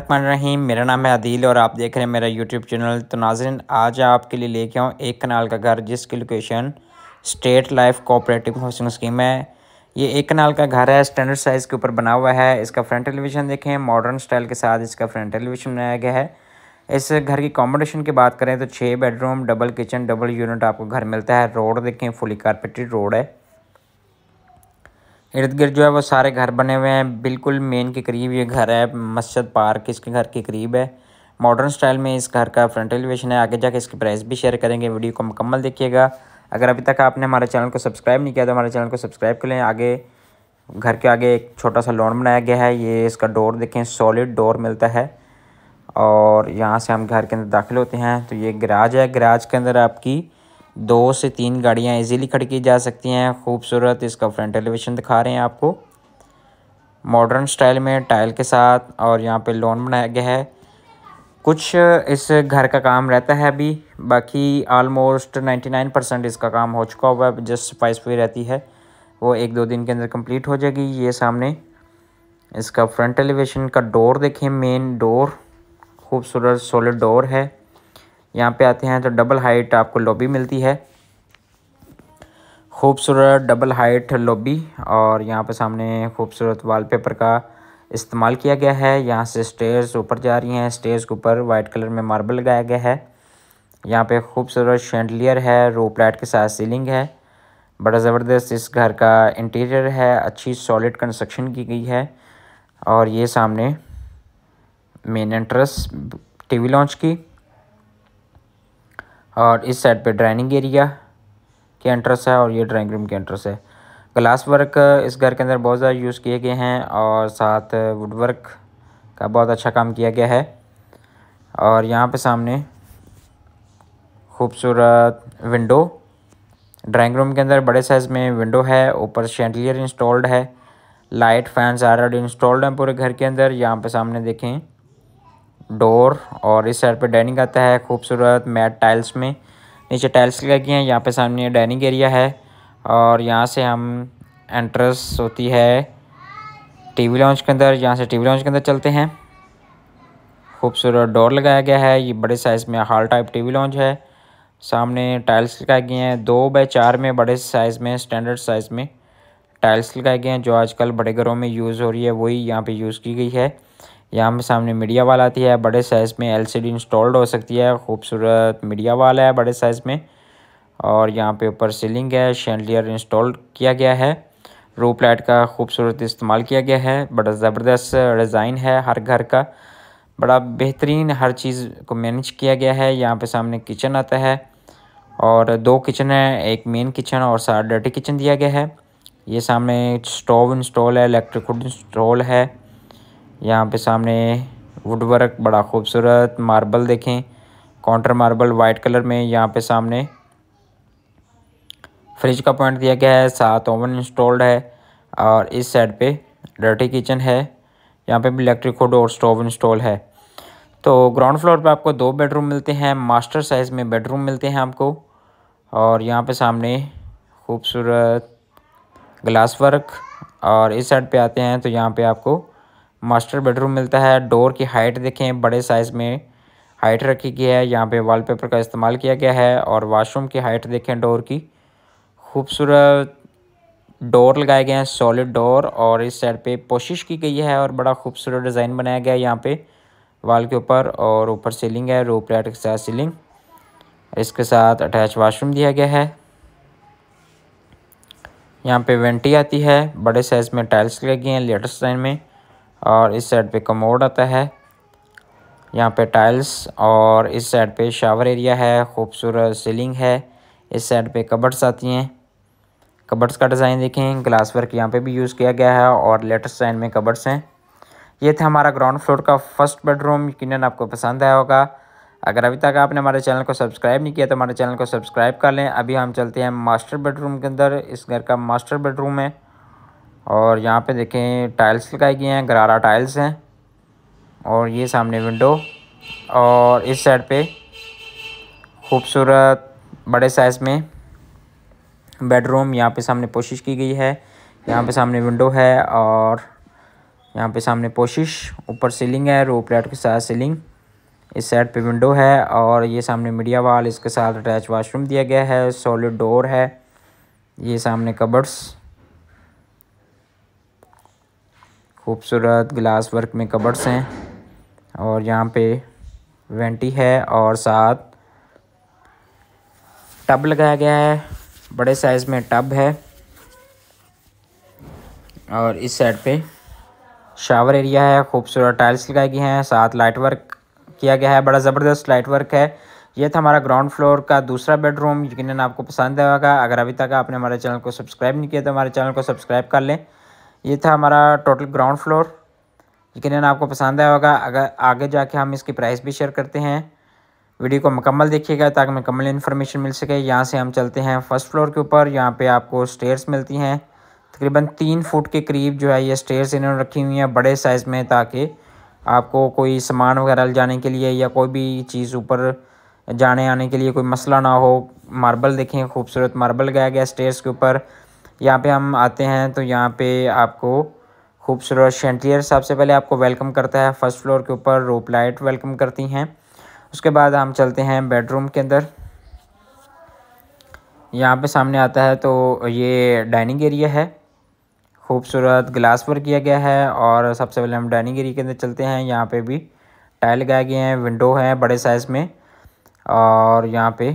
रहीम मेरा नाम है अदील और आप देख रहे हैं मेरा यूट्यूब चैनल तो नाजरन आज आपके लिए लेके आऊँ एक कनाल का घर जिसकी location state life cooperative housing scheme है ये एक कनाल का घर है स्टैंडर्ड साइज़ के ऊपर बना हुआ है इसका फ्रंट एलिवेशन देखें मॉडर्न स्टाइल के साथ इसका फ्रंट एलिवेशन बनाया गया है इस घर की कॉम्बिनेशन की बात करें तो छः bedroom double kitchen double unit आपको घर मिलता है रोड देखें फुली कारपेटेड रोड है इर्द गिर्द जो है वो सारे घर बने हुए हैं बिल्कुल मेन के करीब ये घर है मस्जिद पार्क इसके घर के करीब है मॉडर्न स्टाइल में इस घर का फ्रंट एलिवेशन है आगे जाके इसके प्राइस भी शेयर करेंगे वीडियो को मुकम्मल देखिएगा अगर अभी तक आपने हमारे चैनल को सब्सक्राइब नहीं किया तो हमारे चैनल को सब्सक्राइब कर लें आगे घर के आगे एक छोटा सा लॉन बनाया गया है ये इसका डोर देखें सॉलिड डोर मिलता है और यहाँ से हम घर के अंदर दाखिल होते हैं तो ये गराज है गराज के अंदर आपकी दो से तीन गाड़ियाँ ईजीली खड़ी की जा सकती हैं खूबसूरत इसका फ्रंट एलिवेशन दिखा रहे हैं आपको मॉडर्न स्टाइल में टाइल के साथ और यहाँ पे लोन बनाया गया है कुछ इस घर का काम रहता है अभी बाकी आलमोस्ट 99 परसेंट इसका काम हो चुका हुआ है जस्ट सफाई सफाई रहती है वो एक दो दिन के अंदर कंप्लीट हो जाएगी ये सामने इसका फ्रंट एलिवेशन का डोर देखें मेन डोर खूबसूरत सोलिड डोर है यहाँ पे आते हैं तो डबल हाइट आपको लॉबी मिलती है खूबसूरत डबल हाइट लॉबी और यहाँ पे सामने खूबसूरत वॉलपेपर का इस्तेमाल किया गया है यहाँ से स्टेयर्स ऊपर जा रही हैं स्टेयर्स के ऊपर वाइट कलर में मार्बल लगाया गया है यहाँ पे खूबसूरत शेंडलियर है रोप लाइट के साथ सीलिंग है बड़ा ज़बरदस्त इस घर का इंटीरियर है अच्छी सॉलिड कंस्ट्रक्शन की गई है और ये सामने मेन एंट्रेंस टीवी लॉन्च की और इस साइड पे ड्राइनिंग एरिया के एंट्रेस है और ये ड्राइंग रूम के एंट्रेस है ग्लास वर्क इस घर के अंदर बहुत ज़्यादा यूज़ किए गए हैं और साथ वुड वर्क का बहुत अच्छा काम किया गया है और यहाँ पे सामने खूबसूरत विंडो ड्राइंग रूम के अंदर बड़े साइज़ में विंडो है ऊपर शेंटलियर इंस्टॉल्ड है लाइट फैंस आर इंस्टॉल्ड हैं पूरे घर के अंदर यहाँ पे सामने देखें डोर और इस साइड पे डाइनिंग आता है खूबसूरत मैट टाइल्स में नीचे टाइल्स गए हैं यहाँ पे सामने डाइनिंग एरिया है और यहाँ से हम एंट्रेंस होती है टीवी लॉन्च के अंदर यहाँ से टीवी लॉन्च के अंदर चलते हैं खूबसूरत डोर लगाया गया है ये बड़े साइज़ में हॉल टाइप टी लॉन्च है सामने टाइल्स लगाए गए हैं दो बाय चार में बड़े साइज़ में स्टैंडर्ड साइज़ में टाइल्स लगाए गए हैं जो आजकल बड़े घरों में यूज़ हो रही है वही यहाँ पे यूज़ की गई है यहाँ पे सामने मीडिया वाल आती है बड़े साइज़ में एलसीडी इंस्टॉल्ड हो सकती है खूबसूरत मीडिया वाल है बड़े साइज़ में और यहाँ पे ऊपर सीलिंग है शेंडलियर इंस्टॉल किया गया है रूप लाइट का खूबसूरत इस्तेमाल किया गया है बड़ा ज़बरदस्त डिज़ाइन है हर घर का बड़ा बेहतरीन हर चीज़ को मैनेज किया गया है यहाँ पे सामने किचन आता है और दो किचन है एक मेन किचन और सारा डर्टी किचन दिया गया है ये सामने स्टोव इंस्टॉल है इलेक्ट्रिक इंस्टॉल है यहाँ पे सामने वुडवर्क बड़ा खूबसूरत मार्बल देखें काउंटर मार्बल वाइट कलर में यहाँ पे सामने फ्रिज का पॉइंट दिया गया है सात ओवन इंस्टॉल्ड है और इस साइड पे डर्टी किचन है यहाँ पे भी इलेक्ट्रिक हुड और स्टोव इंस्टॉल है तो ग्राउंड फ्लोर पे आपको दो बेडरूम मिलते हैं मास्टर साइज़ में बेडरूम मिलते हैं आपको और यहाँ पे सामने खूबसूरत ग्लास वर्क और इस साइड पे आते हैं तो यहाँ पे आपको मास्टर बेडरूम मिलता है डोर की हाइट देखें बड़े साइज में हाइट रखी गई है यहाँ पे वॉलपेपर का इस्तेमाल किया गया है और वाशरूम की हाइट देखें डोर की खूबसूरत डोर लगाए गए हैं सॉलिड डोर और इस साइड पे कोशिश की गई है और बड़ा खूबसूरत डिज़ाइन बनाया गया है यहाँ पे वॉल के ऊपर और ऊपर सीलिंग है रूप लाइट के साथ सीलिंग इसके साथ अटैच वाशरूम दिया गया है यहाँ पे वेंटी आती है बड़े साइज़ में टाइल्स लगे हैं लेटेस्ट डिज़ाइन में और इस साइड पे कमोड आता है यहाँ पे टाइल्स और इस साइड पे शावर एरिया है खूबसूरत सीलिंग है इस साइड पे कबर्ड्स आती हैं कबर्ड्स का डिज़ाइन देखें ग्लास वर्क यहाँ पे भी यूज़ किया गया है और लेटेस्ट डिज़ाइन में कबर्ड्स हैं ये था हमारा ग्राउंड फ्लोर का फर्स्ट बेडरूम यकीन आपको पसंद आया होगा अगर अभी तक आपने हमारे चैनल को सब्सक्राइब नहीं किया तो हमारे चैनल को सब्सक्राइब कर लें अभी हम चलते हैं मास्टर बेडरूम के अंदर इस घर का मास्टर बेडरूम है और यहाँ पे देखें टाइल्स लगाए गए हैं गरारा टाइल्स हैं और ये सामने विंडो और इस साइड पे खूबसूरत बड़े साइज़ में बेडरूम यहाँ पे सामने कोशिश की गई है यहाँ पे सामने विंडो है और यहाँ पे सामने कोशिश ऊपर सीलिंग है रोप लाइट के साथ सीलिंग इस साइड पे विंडो है और ये सामने मीडिया वाल इसके साथ अटैच वाशरूम दिया गया है सॉलिड डोर है ये सामने कबर्ड्स खूबसूरत ग्लास वर्क में कबर्ड्स हैं और यहाँ पे वेंटी है और साथ टब लगाया गया है बड़े साइज़ में टब है और इस साइड पे शावर एरिया है खूबसूरत टाइल्स लगाई गई हैं साथ लाइट वर्क किया गया है बड़ा ज़बरदस्त लाइट वर्क है यह था हमारा ग्राउंड फ्लोर का दूसरा बेडरूम यकीन आपको पसंद आएगा अगर अभी तक आपने हमारे चैनल को सब्सक्राइब नहीं किया तो हमारे चैनल को सब्सक्राइब कर लें ये था हमारा टोटल ग्राउंड फ्लोर यकीन आपको पसंद आया होगा अगर आगे जाके हम इसकी प्राइस भी शेयर करते हैं वीडियो को मुकम्मल देखिएगा ताकि मुकम्मल इन्फॉर्मेशन मिल सके यहाँ से हम चलते हैं फर्स्ट फ्लोर के ऊपर यहाँ पे आपको स्टेयर्स मिलती हैं तकरीबन तीन फुट के करीब जो है ये स्टेयर्स इन्होंने रखी हुई हैं बड़े साइज़ में ताकि आपको कोई सामान वगैरह ले जाने के लिए या कोई भी चीज़ ऊपर जाने आने के लिए कोई मसला ना हो मार्बल देखें खूबसूरत मार्बल लगाया गया स्टेयर्स के ऊपर यहाँ पे हम आते हैं तो यहाँ पे आपको खूबसूरत शेंटियर सबसे पहले आपको वेलकम करता है फर्स्ट फ्लोर के ऊपर रोप लाइट वेलकम करती हैं उसके बाद हम चलते हैं बेडरूम के अंदर यहाँ पे सामने आता है तो ये डाइनिंग एरिया है खूबसूरत ग्लास वर्क किया गया है और सबसे पहले हम डाइनिंग एरिया के अंदर चलते हैं यहाँ पे भी टाइल लगाए गए हैं विंडो हैं बड़े साइज़ में और यहाँ पे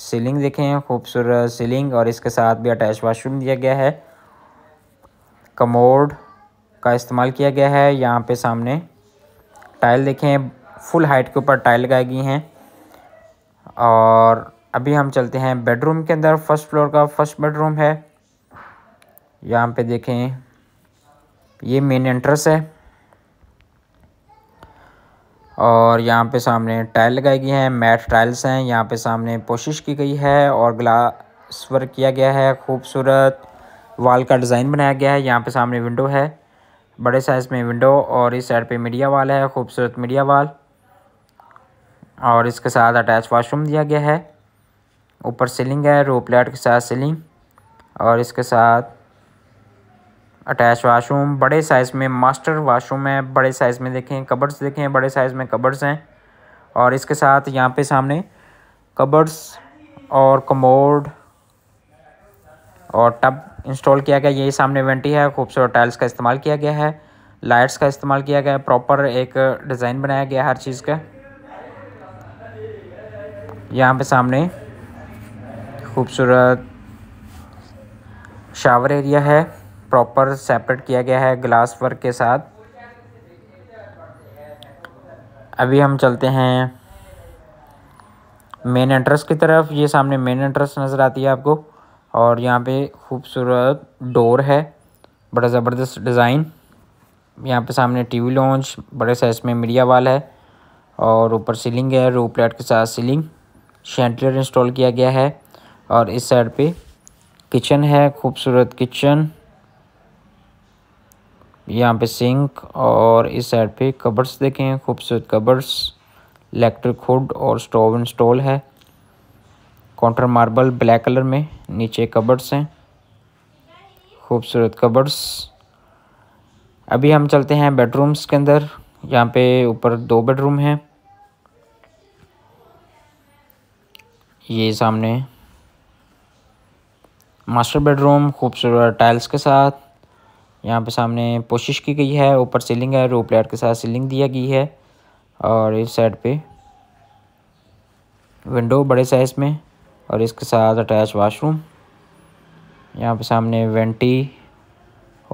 सीलिंग देखें खूबसूरत सीलिंग और इसके साथ भी अटैच वाशरूम दिया गया है कमोड का इस्तेमाल किया गया है यहाँ पे सामने टाइल देखें फुल हाइट के ऊपर टाइल लगाई गई हैं और अभी हम चलते हैं बेडरूम के अंदर फर्स्ट फ्लोर का फर्स्ट बेडरूम है यहाँ पे देखें ये मेन एंट्रेंस है और यहाँ पे सामने टाइल लगाई गई हैं मैट टाइल्स हैं यहाँ पे सामने कोशिश की गई है और ग्लास वर्क किया गया है खूबसूरत वॉल का डिज़ाइन बनाया गया है यहाँ पे सामने विंडो है बड़े साइज़ में विंडो और इस साइड पे मीडिया वाल है खूबसूरत मीडिया वाल और इसके साथ अटैच वाशरूम दिया गया है ऊपर सीलिंग है रोप लाइट के साथ सीलिंग और इसके साथ अटैच वाशरूम बड़े साइज़ में मास्टर वाशरूम है बड़े साइज़ में देखें कबर्स देखें बड़े साइज़ में कबर्स हैं और इसके साथ यहाँ पे सामने कबर्स और कमोड और टब इंस्टॉल किया गया यही सामने वेंटी है खूबसूरत टाइल्स का इस्तेमाल किया गया है लाइट्स का इस्तेमाल किया गया है प्रॉपर एक डिज़ाइन बनाया गया हर चीज़ का यहाँ पे सामने खूबसूरत शावर एरिया है प्रॉपर सेपरेट किया गया है ग्लास वर्क के साथ अभी हम चलते हैं मेन एंट्रेंस की तरफ ये सामने मेन एंट्रेंस नज़र आती है आपको और यहाँ पे खूबसूरत डोर है बड़ा ज़बरदस्त डिज़ाइन यहाँ पे सामने टीवी लॉन्च बड़े साइज में मीडिया वाल है और ऊपर सीलिंग है रूप लाइट के साथ सीलिंग शेंटलर इंस्टॉल किया गया है और इस साइड पे किचन है खूबसूरत किचन यहाँ पे सिंक और इस साइड पे कबर्स देखे हैं खूबसूरत कबर्स इलेक्ट्रिक हुड और स्टोव इंस्टॉल है काउंटर मार्बल ब्लैक कलर में नीचे कबर्स हैं खूबसूरत कबर्स अभी हम चलते हैं बेडरूम्स के अंदर यहाँ पे ऊपर दो बेडरूम हैं ये सामने मास्टर बेडरूम खूबसूरत टाइल्स के साथ यहाँ पर सामने कोशिश की गई है ऊपर सीलिंग है रोप लाइट के साथ सीलिंग दिया गई है और इस साइड पे विंडो बड़े साइज़ में और इसके साथ अटैच वाशरूम यहाँ पर सामने वेंटी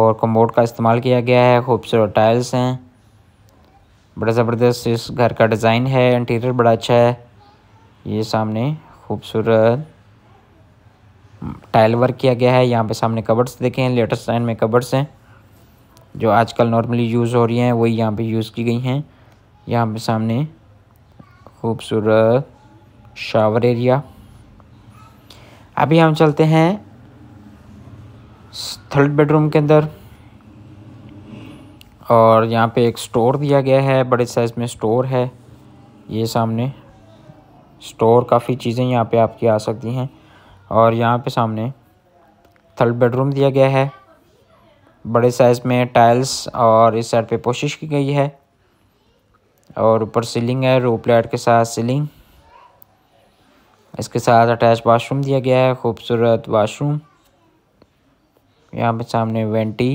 और कमोड का इस्तेमाल किया गया है खूबसूरत टाइल्स हैं बड़ा ज़बरदस्त इस घर का डिज़ाइन है इंटीरियर बड़ा अच्छा है ये सामने खूबसूरत टाइल वर्क किया गया है यहाँ पे सामने कबर्ड्स देखे हैं लेटेस्ट टाइम में कबर्ड्स हैं जो आजकल नॉर्मली यूज़ हो रही हैं वही यहाँ पे यूज़ की गई हैं यहाँ पे सामने खूबसूरत शावर एरिया अभी हम चलते हैं थर्ड बेडरूम के अंदर और यहाँ पे एक स्टोर दिया गया है बड़े साइज़ में स्टोर है ये सामने स्टोर काफ़ी चीज़ें यहाँ पे आपकी आ सकती हैं और यहाँ पे सामने थर्ड बेडरूम दिया गया है बड़े साइज़ में टाइल्स और इस साइड पे कोशिश की गई है और ऊपर सीलिंग है रोप लाइट के साथ सीलिंग इसके साथ अटैच वाशरूम दिया गया है खूबसूरत वाशरूम यहाँ पे सामने वेंटी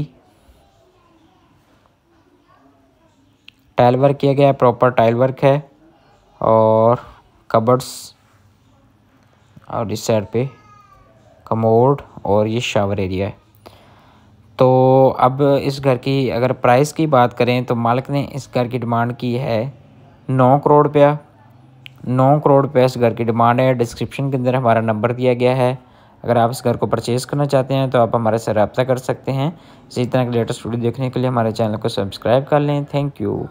टाइल वर्क किया गया है प्रॉपर टाइल वर्क है और कबर्ड्स और इस साइड पे कमोड और ये शावर एरिया है तो अब इस घर की अगर प्राइस की बात करें तो मालिक ने इस घर की डिमांड की है नौ करोड़ रुपया नौ करोड़ रुपया इस घर की डिमांड है डिस्क्रिप्शन के अंदर हमारा नंबर दिया गया है अगर आप इस घर को परचेज़ करना चाहते हैं तो आप हमारे से रबता कर सकते हैं इसी तरह के लेटेस्ट वीडियो देखने के लिए हमारे चैनल को सब्सक्राइब कर लें थैंक यू